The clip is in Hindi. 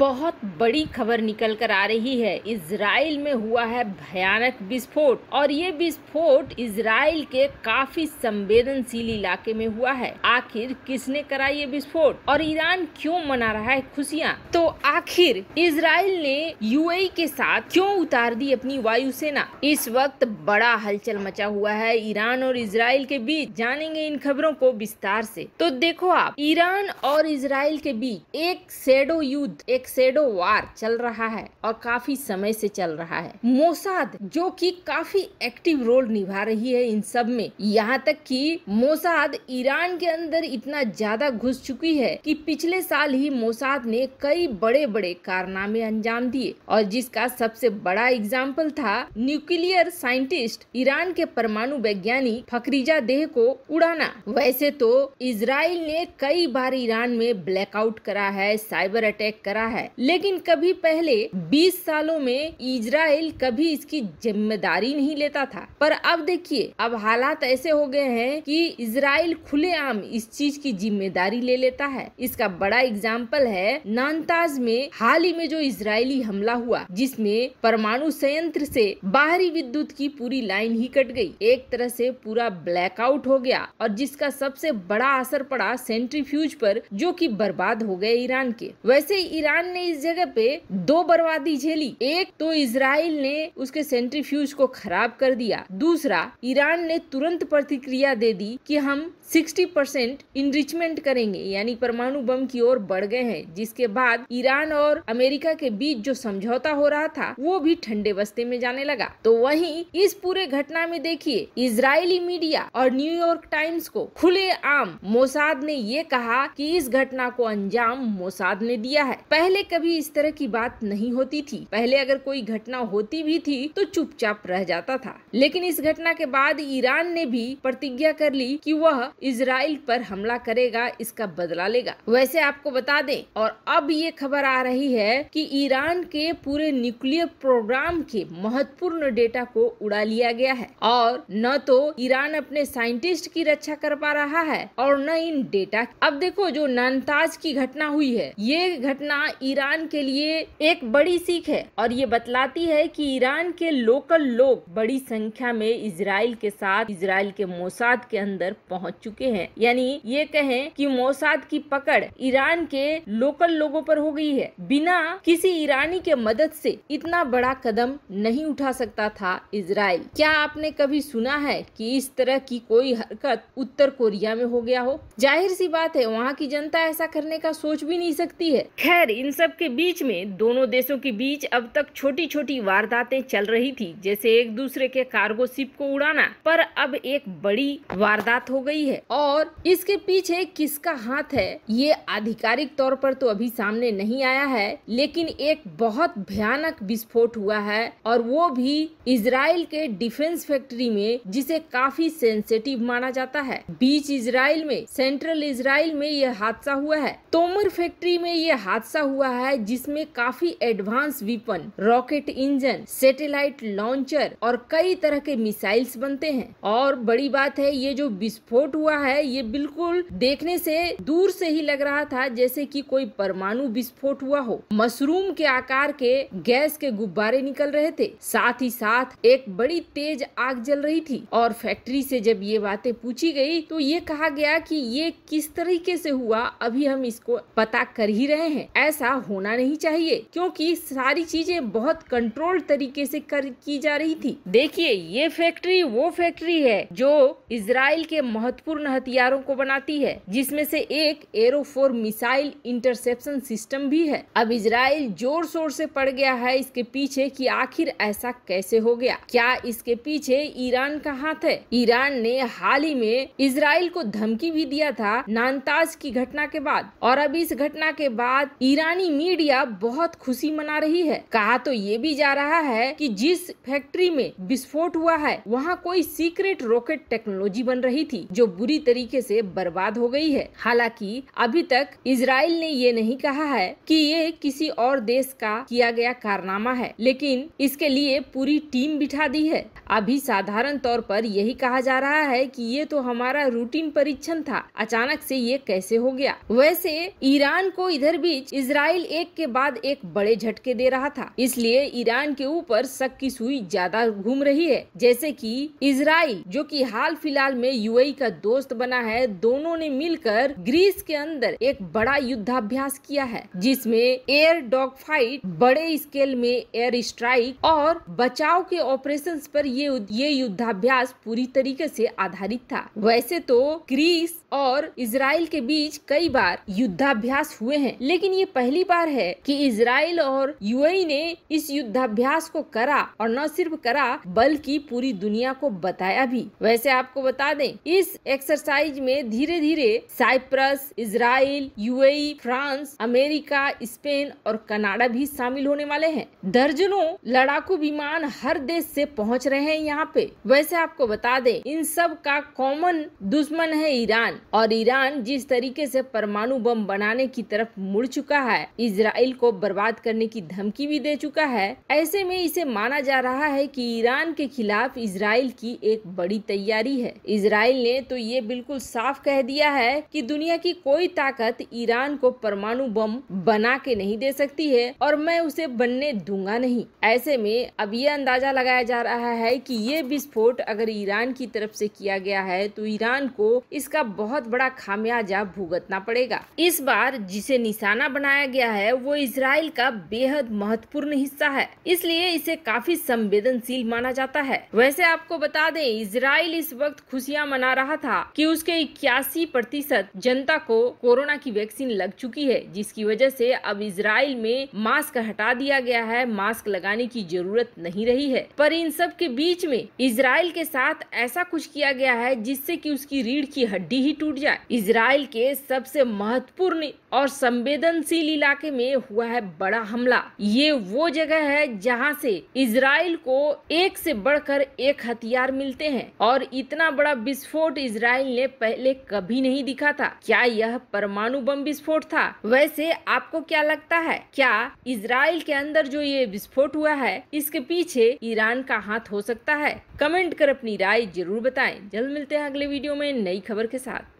बहुत बड़ी खबर निकल कर आ रही है इसराइल में हुआ है भयानक विस्फोट और ये विस्फोट इसराइल के काफी संवेदनशील इलाके में हुआ है आखिर किसने करा ये विस्फोट और ईरान क्यों मना रहा है खुशियाँ तो आखिर इसराइल ने यूएई के साथ क्यों उतार दी अपनी वायुसेना इस वक्त बड़ा हलचल मचा हुआ है ईरान और इसराइल के बीच जानेंगे इन खबरों को विस्तार से तो देखो आप ईरान और इसराइल के बीच एक शेडो युद्ध एक सेडो वार चल रहा है और काफी समय से चल रहा है मोसाद जो कि काफी एक्टिव रोल निभा रही है इन सब में यहाँ तक कि मोसाद ईरान के अंदर इतना ज्यादा घुस चुकी है कि पिछले साल ही मोसाद ने कई बड़े बड़े कारनामे अंजाम दिए और जिसका सबसे बड़ा एग्जाम्पल था न्यूक्लियर साइंटिस्ट ईरान के परमाणु वैज्ञानिक फकरीजा देह को उड़ाना वैसे तो इसराइल ने कई बार ईरान में ब्लैकआउट करा है साइबर अटैक करा है है लेकिन कभी पहले 20 सालों में इजराइल कभी इसकी जिम्मेदारी नहीं लेता था पर अब देखिए अब हालात ऐसे हो गए हैं कि इसराइल खुलेआम इस चीज की जिम्मेदारी ले लेता है इसका बड़ा एग्जाम्पल है नानताज में हाल ही में जो इसराइली हमला हुआ जिसमे परमाणु संयंत्र से बाहरी विद्युत की पूरी लाइन ही कट गई एक तरह से पूरा ब्लैकआउट हो गया और जिसका सबसे बड़ा असर पड़ा सेंट्रीफ्यूज पर जो कि बर्बाद हो गए ईरान के वैसे ईरान ने इस जगह पे दो बर्बादी झेली एक तो इसराइल ने उसके सेंट्रीफ्यूज को खराब कर दिया दूसरा ईरान ने तुरंत प्रतिक्रिया दे दी कि हम 60 परसेंट इनरिचमेंट करेंगे यानी परमाणु बम की ओर बढ़ गए हैं जिसके बाद ईरान और अमेरिका के बीच जो समझौता हो रहा था वो भी ठंडे बस्ते में जाने लगा तो वहीं इस पूरे घटना में देखिए इजरायली मीडिया और न्यूयॉर्क टाइम्स को खुले आम मोसाद ने ये कहा कि इस घटना को अंजाम मोसाद ने दिया है पहले पहले कभी इस तरह की बात नहीं होती थी पहले अगर कोई घटना होती भी थी तो चुपचाप रह जाता था लेकिन इस घटना के बाद ईरान ने भी प्रतिज्ञा कर ली कि वह इसराइल पर हमला करेगा इसका बदला लेगा वैसे आपको बता दें और अब ये खबर आ रही है कि ईरान के पूरे न्यूक्लियर प्रोग्राम के महत्वपूर्ण डेटा को उड़ा लिया गया है और न तो ईरान अपने साइंटिस्ट की रक्षा कर पा रहा है और न इन डेटा अब देखो जो नानताज की घटना हुई है ये घटना ईरान के लिए एक बड़ी सीख है और ये बतलाती है कि ईरान के लोकल लोग बड़ी संख्या में इसराइल के साथ इसराइल के मोसाद के अंदर पहुंच चुके हैं यानी ये कहें कि मोसाद की पकड़ ईरान के लोकल लोगों पर हो गई है बिना किसी ईरानी के मदद से इतना बड़ा कदम नहीं उठा सकता था इसराइल क्या आपने कभी सुना है कि इस तरह की कोई हरकत उत्तर कोरिया में हो गया हो जाहिर सी बात है वहाँ की जनता ऐसा करने का सोच भी नहीं सकती है खैर इन सब के बीच में दोनों देशों के बीच अब तक छोटी छोटी वारदातें चल रही थी जैसे एक दूसरे के कार्गो शिप को उड़ाना पर अब एक बड़ी वारदात हो गई है और इसके पीछे किसका हाथ है ये आधिकारिक तौर पर तो अभी सामने नहीं आया है लेकिन एक बहुत भयानक विस्फोट हुआ है और वो भी इसराइल के डिफेंस फैक्ट्री में जिसे काफी सेंसिटिव माना जाता है बीच इसराइल में सेंट्रल इसराइल में यह हादसा हुआ है तोमर फैक्ट्री में यह हादसा हुआ रहा है जिसमें काफी advance weapon rocket engine satellite launcher और कई तरह के मिसाइल्स बनते हैं और बड़ी बात है ये जो विस्फोट हुआ है ये बिल्कुल देखने से दूर से ही लग रहा था जैसे कि कोई परमाणु विस्फोट हुआ हो मशरूम के आकार के गैस के गुब्बारे निकल रहे थे साथ ही साथ एक बड़ी तेज आग जल रही थी और फैक्ट्री से जब ये बातें पूछी गई तो ये कहा गया कि ये किस तरीके से हुआ अभी हम इसको पता कर ही रहे हैं ऐसा होना नहीं चाहिए क्योंकि सारी चीजें बहुत कंट्रोल तरीके से कर की जा रही थी देखिए ये फैक्ट्री वो फैक्ट्री है जो इसराइल के महत्वपूर्ण हथियारों को बनाती है जिसमें से एक एरोफोर मिसाइल इंटरसेप्शन सिस्टम भी है अब इसराइल जोर शोर से पड़ गया है इसके पीछे कि आखिर ऐसा कैसे हो गया क्या इसके पीछे ईरान का हाथ है ईरान ने हाल ही में इसराइल को धमकी भी दिया था नानताज की घटना के बाद और अब इस घटना के बाद ईरान यानी मीडिया बहुत खुशी मना रही है कहा तो ये भी जा रहा है कि जिस फैक्ट्री में विस्फोट हुआ है वहाँ कोई सीक्रेट रॉकेट टेक्नोलॉजी बन रही थी जो बुरी तरीके से बर्बाद हो गई है हालांकि अभी तक इसराइल ने ये नहीं कहा है कि ये किसी और देश का किया गया कारनामा है लेकिन इसके लिए पूरी टीम बिठा दी है अभी साधारण तौर पर यही कहा जा रहा है कि ये तो हमारा रूटीन परीक्षण था अचानक से ये कैसे हो गया वैसे ईरान को इधर बीच इसराइल मिसाइल एक के बाद एक बड़े झटके दे रहा था इसलिए ईरान के ऊपर शक की सुई ज्यादा घूम रही है जैसे कि इसराइल जो कि हाल फिलहाल में यूएई का दोस्त बना है दोनों ने मिलकर ग्रीस के अंदर एक बड़ा युद्धाभ्यास किया है जिसमें एयर डॉग फाइट बड़े स्केल में एयर स्ट्राइक और बचाव के ऑपरेशन पर ये ये युद्धाभ्यास पूरी तरीके से आधारित था वैसे तो ग्रीस और इसराइल के बीच कई बार युद्धाभ्यास हुए हैं लेकिन ये पहली पहली बार है कि इसराइल और यूएई ने इस युद्धाभ्यास को करा और न सिर्फ करा बल्कि पूरी दुनिया को बताया भी वैसे आपको बता दें इस एक्सरसाइज में धीरे धीरे Cyprus Israel UAE France America Spain और कनाडा भी शामिल होने वाले हैं दर्जनों लड़ाकू विमान हर देश से पहुंच रहे हैं यहाँ पे वैसे आपको बता दें इन सब का कॉमन दुश्मन है ईरान और ईरान जिस तरीके से परमाणु बम बनाने की तरफ मुड़ चुका है इसराइल को बर्बाद करने की धमकी भी दे चुका है ऐसे में इसे माना जा रहा है कि ईरान के खिलाफ इसराइल की एक बड़ी तैयारी है इसराइल ने तो ये बिल्कुल साफ कह दिया है कि दुनिया की कोई ताकत ईरान को परमाणु बम बना के नहीं दे सकती है और मैं उसे बनने दूंगा नहीं ऐसे में अब ये अंदाजा लगाया जा रहा है कि ये विस्फोट अगर ईरान की तरफ से किया गया है तो ईरान को इसका बहुत बड़ा खामियाजा भुगतना पड़ेगा इस बार जिसे निशाना बनाया गया गया है वो इसराइल का बेहद महत्वपूर्ण हिस्सा है इसलिए इसे काफी संवेदनशील माना जाता है वैसे आपको बता दें इसराइल इस वक्त खुशियां मना रहा था कि उसके इक्यासी प्रतिशत जनता को कोरोना की वैक्सीन लग चुकी है जिसकी वजह से अब इसराइल में मास्क हटा दिया गया है मास्क लगाने की जरूरत नहीं रही है पर इन सब के बीच में इसराइल के साथ ऐसा कुछ किया गया है जिससे की उसकी रीढ़ की हड्डी ही टूट जाए इसराइल के सबसे महत्वपूर्ण और संवेदनशील इलाके इलाके में हुआ है बड़ा हमला ये वो जगह है जहाँ से इसराइल को एक से बढ़कर एक हथियार मिलते हैं और इतना बड़ा विस्फोट इसराइल ने पहले कभी नहीं दिखा था क्या यह परमाणु बम विस्फोट था वैसे आपको क्या लगता है क्या इसराइल के अंदर जो ये विस्फोट हुआ है इसके पीछे ईरान का हाथ हो सकता है कमेंट कर अपनी राय जरूर बताएं जल्द मिलते हैं अगले वीडियो में नई खबर के साथ